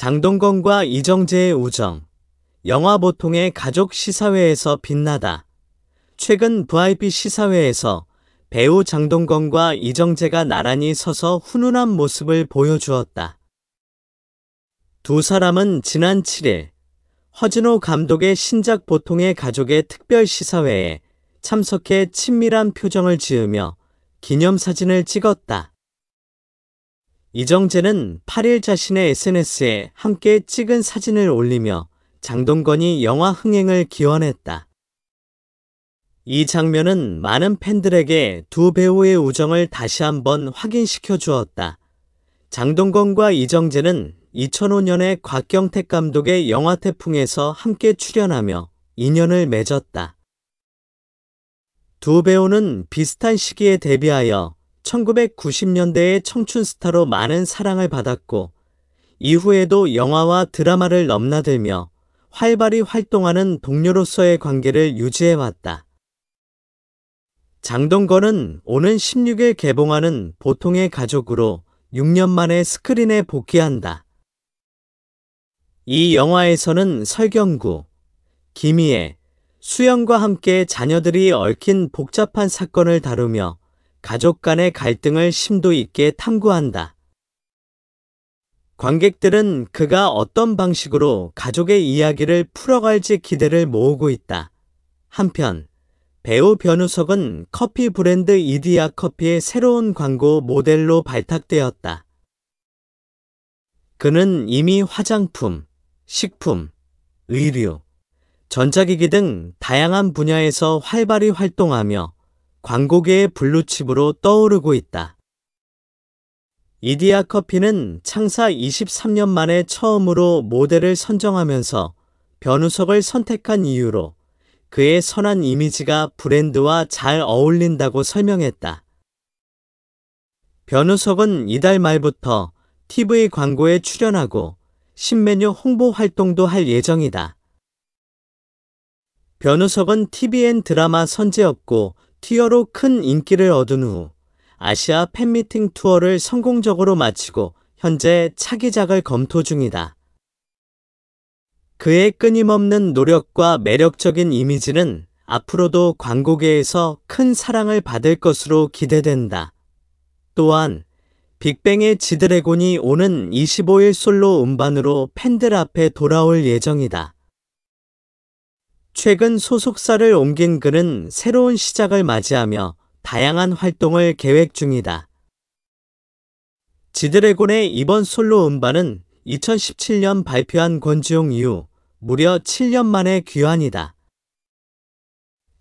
장동건과 이정재의 우정, 영화 보통의 가족 시사회에서 빛나다. 최근 VIP 시사회에서 배우 장동건과 이정재가 나란히 서서 훈훈한 모습을 보여주었다. 두 사람은 지난 7일 허진호 감독의 신작 보통의 가족의 특별 시사회에 참석해 친밀한 표정을 지으며 기념사진을 찍었다. 이정재는 8일 자신의 SNS에 함께 찍은 사진을 올리며 장동건이 영화 흥행을 기원했다. 이 장면은 많은 팬들에게 두 배우의 우정을 다시 한번 확인시켜 주었다. 장동건과 이정재는 2005년에 곽경택 감독의 영화 태풍에서 함께 출연하며 인연을 맺었다. 두 배우는 비슷한 시기에 데뷔하여 1990년대의 청춘 스타로 많은 사랑을 받았고 이후에도 영화와 드라마를 넘나들며 활발히 활동하는 동료로서의 관계를 유지해왔다. 장동건은 오는 16일 개봉하는 보통의 가족으로 6년 만에 스크린에 복귀한다. 이 영화에서는 설경구, 김희애, 수영과 함께 자녀들이 얽힌 복잡한 사건을 다루며 가족 간의 갈등을 심도 있게 탐구한다. 관객들은 그가 어떤 방식으로 가족의 이야기를 풀어갈지 기대를 모으고 있다. 한편 배우 변우석은 커피 브랜드 이디야 커피의 새로운 광고 모델로 발탁되었다. 그는 이미 화장품, 식품, 의류, 전자기기 등 다양한 분야에서 활발히 활동하며 광고계의 블루칩으로 떠오르고 있다. 이디야 커피는 창사 23년 만에 처음으로 모델을 선정하면서 변우석을 선택한 이유로 그의 선한 이미지가 브랜드와 잘 어울린다고 설명했다. 변우석은 이달 말부터 TV 광고에 출연하고 신메뉴 홍보 활동도 할 예정이다. 변우석은 TVN 드라마 선제없고 티어로 큰 인기를 얻은 후 아시아 팬미팅 투어를 성공적으로 마치고 현재 차기작을 검토 중이다. 그의 끊임없는 노력과 매력적인 이미지는 앞으로도 광고계에서 큰 사랑을 받을 것으로 기대된다. 또한 빅뱅의 지드래곤이 오는 25일 솔로 음반으로 팬들 앞에 돌아올 예정이다. 최근 소속사를 옮긴 그는 새로운 시작을 맞이하며 다양한 활동을 계획 중이다. 지드래곤의 이번 솔로 음반은 2017년 발표한 권지용 이후 무려 7년 만의 귀환이다.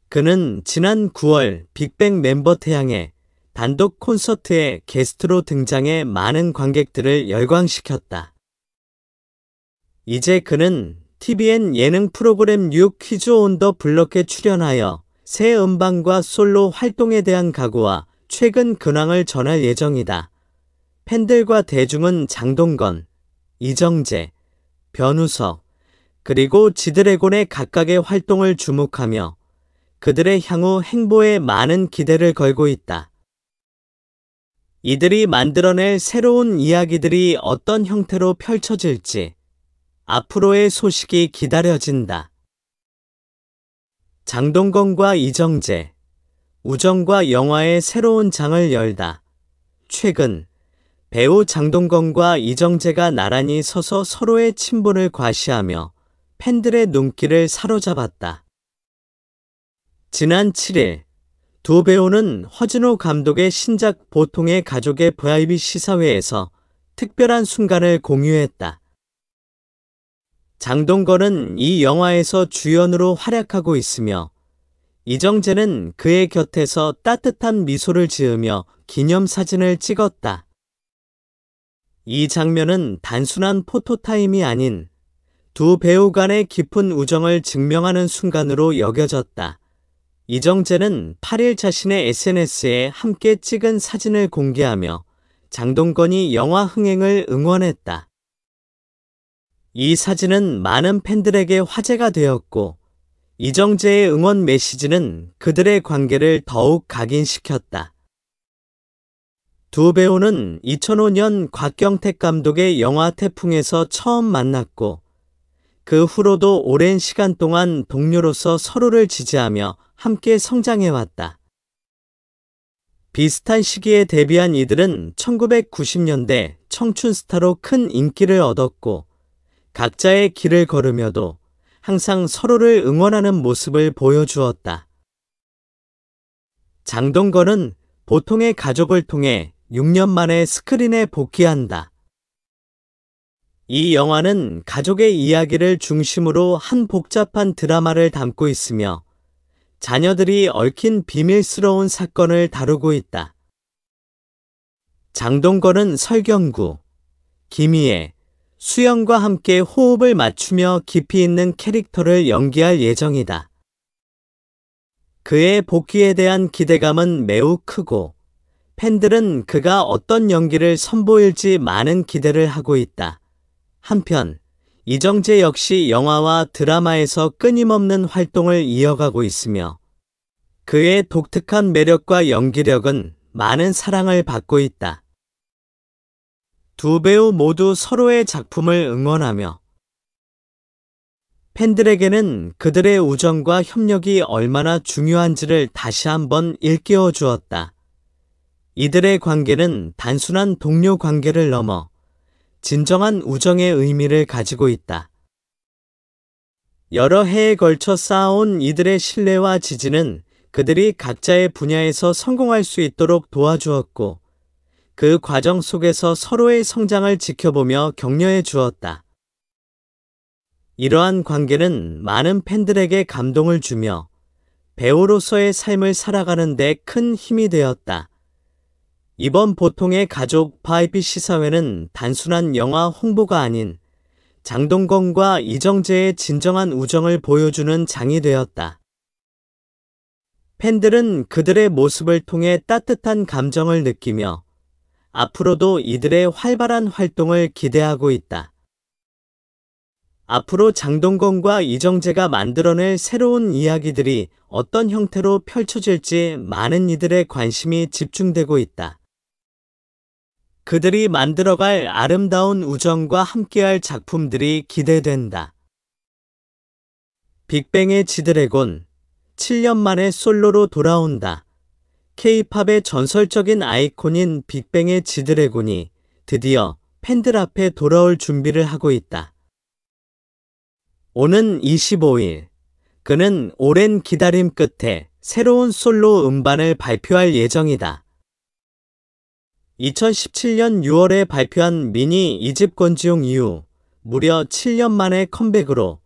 그는 지난 9월 빅뱅 멤버 태양의 단독 콘서트에 게스트로 등장해 많은 관객들을 열광시켰다. 이제 그는 TVN 예능 프로그램 뉴 퀴즈 온 더 블럭에 출연하여 새 음반과 솔로 활동에 대한 각오와 최근 근황을 전할 예정이다. 팬들과 대중은 장동건, 이정재, 변우석, 그리고 지드래곤의 각각의 활동을 주목하며 그들의 향후 행보에 많은 기대를 걸고 있다. 이들이 만들어낼 새로운 이야기들이 어떤 형태로 펼쳐질지 앞으로의 소식이 기다려진다. 장동건과 이정재, 우정과 영화의 새로운 장을 열다. 최근 배우 장동건과 이정재가 나란히 서서 서로의 친분을 과시하며 팬들의 눈길을 사로잡았다. 지난 7일 두 배우는 허진호 감독의 신작 보통의 가족의 VIP 시사회에서 특별한 순간을 공유했다. 장동건은 이 영화에서 주연으로 활약하고 있으며 이정재는 그의 곁에서 따뜻한 미소를 지으며 기념사진을 찍었다. 이 장면은 단순한 포토타임이 아닌 두 배우 간의 깊은 우정을 증명하는 순간으로 여겨졌다. 이정재는 8일 자신의 SNS에 함께 찍은 사진을 공개하며 장동건이 영화 흥행을 응원했다. 이 사진은 많은 팬들에게 화제가 되었고 이정재의 응원 메시지는 그들의 관계를 더욱 각인시켰다. 두 배우는 2005년 곽경택 감독의 영화 태풍에서 처음 만났고 그 후로도 오랜 시간 동안 동료로서 서로를 지지하며 함께 성장해왔다. 비슷한 시기에 데뷔한 이들은 1990년대 청춘 스타로 큰 인기를 얻었고 각자의 길을 걸으며도 항상 서로를 응원하는 모습을 보여주었다. 장동건은 보통의 가족을 통해 6년 만에 스크린에 복귀한다. 이 영화는 가족의 이야기를 중심으로 한 복잡한 드라마를 담고 있으며 자녀들이 얽힌 비밀스러운 사건을 다루고 있다. 장동건은 설경구, 김희애, 수영과 함께 호흡을 맞추며 깊이 있는 캐릭터를 연기할 예정이다. 그의 복귀에 대한 기대감은 매우 크고 팬들은 그가 어떤 연기를 선보일지 많은 기대를 하고 있다. 한편 이정재 역시 영화와 드라마에서 끊임없는 활동을 이어가고 있으며 그의 독특한 매력과 연기력은 많은 사랑을 받고 있다. 두 배우 모두 서로의 작품을 응원하며 팬들에게는 그들의 우정과 협력이 얼마나 중요한지를 다시 한번 일깨워 주었다. 이들의 관계는 단순한 동료 관계를 넘어 진정한 우정의 의미를 가지고 있다. 여러 해에 걸쳐 쌓아온 이들의 신뢰와 지지는 그들이 각자의 분야에서 성공할 수 있도록 도와주었고 그 과정 속에서 서로의 성장을 지켜보며 격려해 주었다. 이러한 관계는 많은 팬들에게 감동을 주며 배우로서의 삶을 살아가는 데 큰 힘이 되었다. 이번 보통의 가족 바이비 시사회는 단순한 영화 홍보가 아닌 장동건과 이정재의 진정한 우정을 보여주는 장이 되었다. 팬들은 그들의 모습을 통해 따뜻한 감정을 느끼며 앞으로도 이들의 활발한 활동을 기대하고 있다. 앞으로 장동건과 이정재가 만들어낼 새로운 이야기들이 어떤 형태로 펼쳐질지 많은 이들의 관심이 집중되고 있다. 그들이 만들어갈 아름다운 우정과 함께할 작품들이 기대된다. 빅뱅의 지드래곤 7년 만에 솔로로 돌아온다. K-팝의 전설적인 아이콘인 빅뱅의 지드래곤이 드디어 팬들 앞에 돌아올 준비를 하고 있다. 오는 25일, 그는 오랜 기다림 끝에 새로운 솔로 음반을 발표할 예정이다. 2017년 6월에 발표한 미니 2집 권지용 이후 무려 7년 만의 컴백으로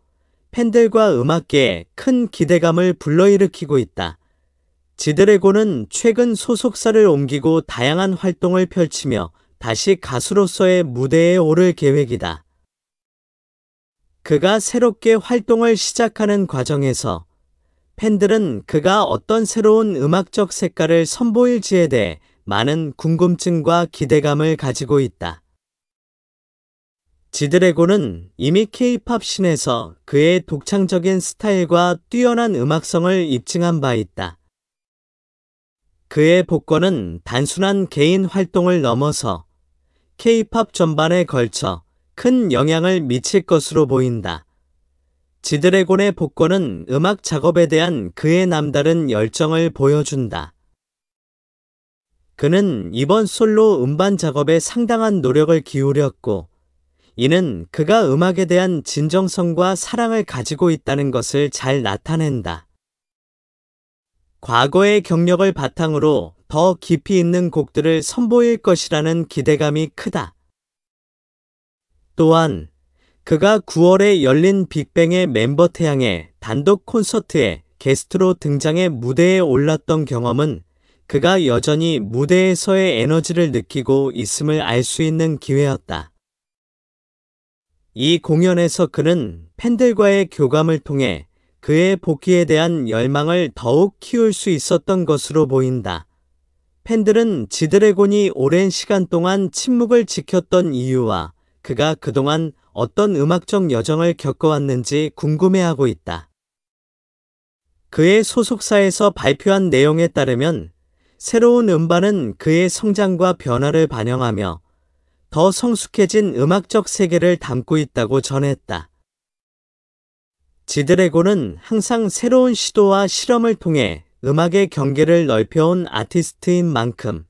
팬들과 음악계에 큰 기대감을 불러일으키고 있다. 지드래곤은 최근 소속사를 옮기고 다양한 활동을 펼치며 다시 가수로서의 무대에 오를 계획이다. 그가 새롭게 활동을 시작하는 과정에서 팬들은 그가 어떤 새로운 음악적 색깔을 선보일지에 대해 많은 궁금증과 기대감을 가지고 있다. 지드래곤은 이미 케이팝 신에서 그의 독창적인 스타일과 뛰어난 음악성을 입증한 바 있다. 그의 복권은 단순한 개인 활동을 넘어서 k p o p 전반에 걸쳐 큰 영향을 미칠 것으로 보인다. 지드래곤의 복권은 음악 작업에 대한 그의 남다른 열정을 보여준다. 그는 이번 솔로 음반 작업에 상당한 노력을 기울였고, 이는 그가 음악에 대한 진정성과 사랑을 가지고 있다는 것을 잘 나타낸다. 과거의 경력을 바탕으로 더 깊이 있는 곡들을 선보일 것이라는 기대감이 크다. 또한 그가 9월에 열린 빅뱅의 멤버 태양의 단독 콘서트에 게스트로 등장해 무대에 올랐던 경험은 그가 여전히 무대에서의 에너지를 느끼고 있음을 알 수 있는 기회였다. 이 공연에서 그는 팬들과의 교감을 통해 그의 복귀에 대한 열망을 더욱 키울 수 있었던 것으로 보인다. 팬들은 지드래곤이 오랜 시간 동안 침묵을 지켰던 이유와 그가 그동안 어떤 음악적 여정을 겪어왔는지 궁금해하고 있다. 그의 소속사에서 발표한 내용에 따르면 새로운 음반은 그의 성장과 변화를 반영하며 더 성숙해진 음악적 세계를 담고 있다고 전했다. 지드래곤은 항상 새로운 시도와 실험을 통해 음악의 경계를 넓혀온 아티스트인 만큼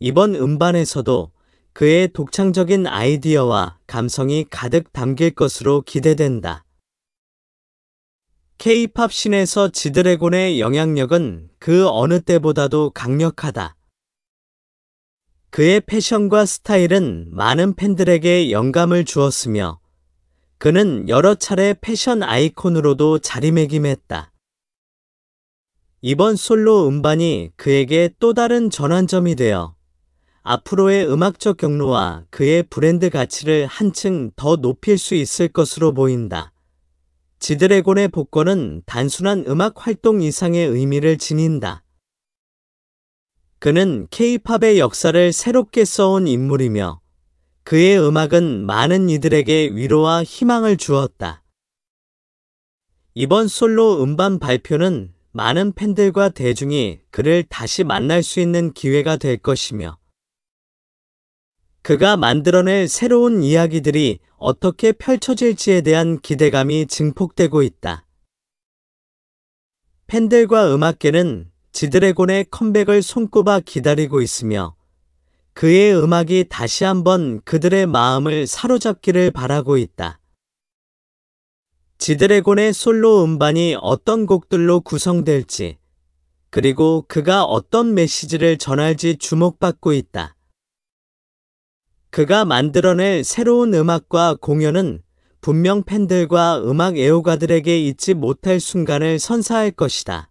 이번 음반에서도 그의 독창적인 아이디어와 감성이 가득 담길 것으로 기대된다. K-팝 신에서 지드래곤의 영향력은 그 어느 때보다도 강력하다. 그의 패션과 스타일은 많은 팬들에게 영감을 주었으며 그는 여러 차례 패션 아이콘으로도 자리매김했다. 이번 솔로 음반이 그에게 또 다른 전환점이 되어 앞으로의 음악적 경로와 그의 브랜드 가치를 한층 더 높일 수 있을 것으로 보인다. 지드래곤의 복권은 단순한 음악 활동 이상의 의미를 지닌다. 그는 케이팝의 역사를 새롭게 써온 인물이며 그의 음악은 많은 이들에게 위로와 희망을 주었다. 이번 솔로 음반 발표는 많은 팬들과 대중이 그를 다시 만날 수 있는 기회가 될 것이며 그가 만들어낼 새로운 이야기들이 어떻게 펼쳐질지에 대한 기대감이 증폭되고 있다. 팬들과 음악계는 지드래곤의 컴백을 손꼽아 기다리고 있으며 그의 음악이 다시 한번 그들의 마음을 사로잡기를 바라고 있다. 지드래곤의 솔로 음반이 어떤 곡들로 구성될지, 그리고 그가 어떤 메시지를 전할지 주목받고 있다. 그가 만들어낼 새로운 음악과 공연은 분명 팬들과 음악 애호가들에게 잊지 못할 순간을 선사할 것이다.